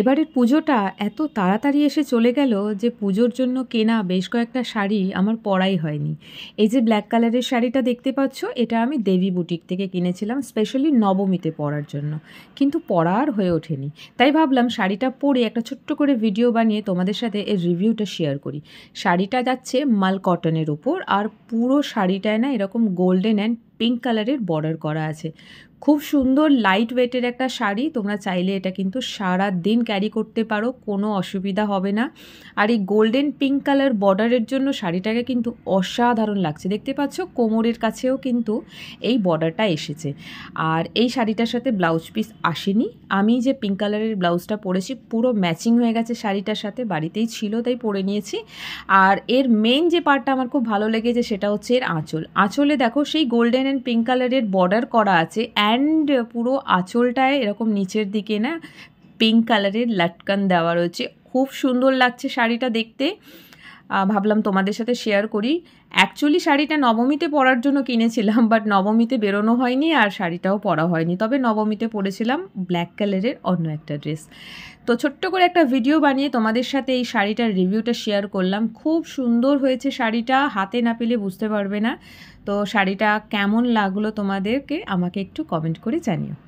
এবারের পুজোটা এত তাড়াতাড়ি এসে চলে গেল যে পুজোর জন্য কেনা বেশ কয়েকটা শাড়ি আমার পরাই হয়নি এই যে ব্ল্যাক কালারের শাড়িটা দেখতে পাচ্ছ এটা আমি দেবী বুটিক থেকে কিনেছিলাম স্পেশালি নবমীতে পরার জন্য কিন্তু পরার হয়ে ওঠেনি তাই ভাবলাম শাড়িটা পরে একটা ছোট্ট করে ভিডিও বানিয়ে তোমাদের সাথে এর রিভিউটা শেয়ার করি শাড়িটা যাচ্ছে মাল কটনের ওপর আর পুরো শাড়িটায় না এরকম গোল্ডেন অ্যান্ড পিঙ্ক কালারের বর্ডার করা আছে খুব সুন্দর লাইট ওয়েটের একটা শাড়ি তোমরা চাইলে এটা কিন্তু সারা দিন ক্যারি করতে পারো কোনো অসুবিধা হবে না আর এই গোল্ডেন পিঙ্ক কালার বর্ডারের জন্য শাড়িটাকে কিন্তু অসাধারণ লাগছে দেখতে পাচ্ছ কোমরের কাছেও কিন্তু এই বর্ডারটা এসেছে আর এই শাড়িটার সাথে ব্লাউজ পিস আসেনি আমি যে পিঙ্ক কালারের ব্লাউজটা পরেছি পুরো ম্যাচিং হয়ে গেছে শাড়িটার সাথে বাড়িতেই ছিল তাই পরে নিয়েছি আর এর মেন যে পার্টটা আমার খুব ভালো লেগেছে সেটা হচ্ছে এর আঁচল আঁচলে দেখো সেই গোল্ডেন অ্যান্ড পিঙ্ক কালারের বর্ডার করা আছে অ্যান্ড পুরো আঁচলটায় এরকম নিচের দিকে না পিঙ্ক কালারের লাটকান দেওয়া রয়েছে খুব সুন্দর লাগছে শাড়িটা দেখতে ভাবলাম তোমাদের সাথে শেয়ার করি অ্যাকচুয়ালি শাড়িটা নবমীতে পরার জন্য কিনেছিলাম বাট নবমীতে বেরোনো হয়নি আর শাড়িটাও পরা হয়নি তবে নবমীতে পরেছিলাম ব্ল্যাক কালারের অন্য একটা ড্রেস তো ছোট্ট করে একটা ভিডিও বানিয়ে তোমাদের সাথে এই শাড়িটার রিভিউটা শেয়ার করলাম খুব সুন্দর হয়েছে শাড়িটা হাতে না পেলে বুঝতে পারবে না তো শাড়িটা কেমন লাগলো তোমাদেরকে আমাকে একটু কমেন্ট করে জানিও